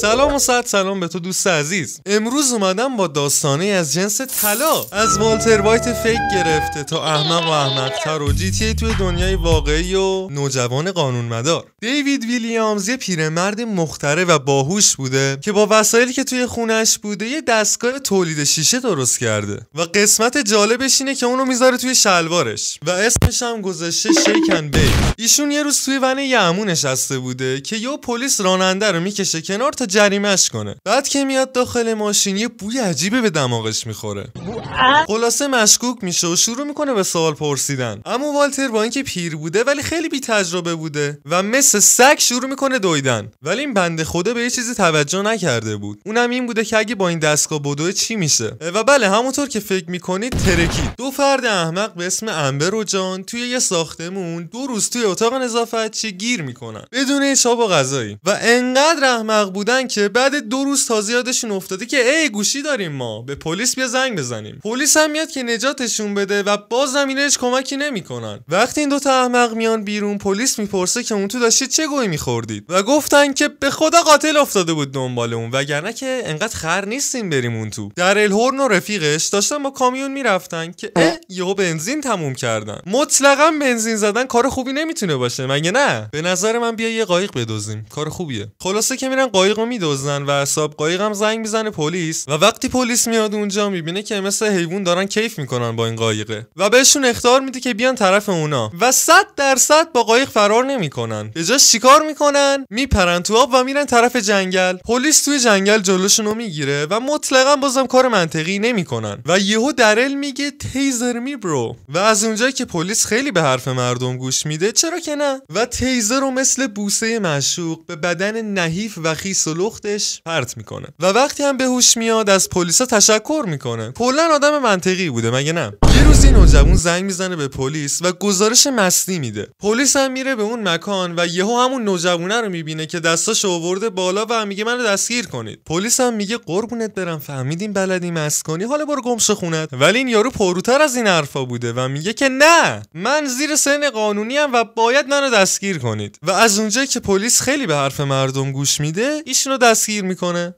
سلام و صد سلام به تو دوست عزیز امروز اومدم با داستانه از جنس طلا از والتر وایت فیک گرفته تا احمق و احمقتر و جی تی توی دنیای واقعی و نوجوان قانون مدار دیوید ویلیامز یه پیرمرد مختره و باهوش بوده که با وسایلی که توی خونش بوده یه دستگاه تولید شیشه درست کرده و قسمت جالبش اینه که اونو میذاره توی شلوارش و اسمش هم گذاشته شیکن بی ایشون یه روز توی ون یعمو نشسته بوده که یه پلیس راننده رو میکشه کنار تا جریمش کنه بعد که میاد داخل ماشین یه بوی عجیبه به دماغش میخوره خلاصه مشکوک میشه و شروع میکنه به سوال پرسیدن اما والتر با اینکه پیر بوده ولی خیلی بی تجربه بوده و مثل سگ شروع میکنه دویدن ولی این بنده خدا به یه چیزی توجه نکرده بود اونم این بوده که اگه با این دستگاه بدوه چی میشه و بله همونطور که فکر میکنید ترکید دو فرد احمق به اسم امبر و جان توی یه ساختمون دو روز توی اتاق چی گیر میکنن بدون چاب و غذایی و انقدر احمق بودن که بعد دو روز تازه یادشون افتاده که ای گوشی داریم ما به پلیس بیا زنگ بزنیم پلیس هم میاد که نجاتشون بده و باز زمینش کمکی نمیکنن وقتی این دوتا احمق میان بیرون پلیس میپرسه که اون تو داشتید چه گویی میخوردید و گفتن که به خدا قاتل افتاده بود دنبال اون وگرنه که انقدر خر نیستیم بریم اون تو در الهورن و رفیقش داشتن با کامیون میرفتن که اه یهو بنزین تموم کردن مطلقا بنزین زدن کار خوبی نمیتونه باشه مگه نه به نظر من بیا یه قایق بدوزیم کار خوبیه خلاصه که میرن قایق رو و صاحب قایقم زنگ میزنه پلیس و وقتی پلیس میاد اونجا میبینه که مثل حیوان دارن کیف میکنن با این قایقه و بهشون اختار میده که بیان طرف اونا و 100 درصد با قایق فرار نمیکنن به جاش چیکار میکنن میپرن تو آب و میرن طرف جنگل پلیس توی جنگل جلوشون رو میگیره و مطلقا بازم کار منطقی نمیکنن و یهو درل میگه تیزر می برو و از اونجایی که پلیس خیلی به حرف مردم گوش میده چرا که نه و تیزر رو مثل بوسه معشوق به بدن نحیف و خیس و لختش پرت میکنه و وقتی هم به میاد از پلیسا تشکر میکنه کلا آدم منطقی بوده مگه نه یه روز این نوجوان زنگ میزنه به پلیس و گزارش مستی میده پلیس هم میره به اون مکان و یهو همون نوجوانه رو میبینه که دستاش آورده بالا و میگه منو دستگیر کنید پلیس هم میگه قربونت برم فهمیدیم بلدی مست کنی حالا برو گمش خونت ولی این یارو پروتر از این حرفا بوده و میگه که نه من زیر سن قانونی ام و باید منو دستگیر کنید و از اونجا که پلیس خیلی به حرف مردم گوش میده ایشونو دستگیر میکنه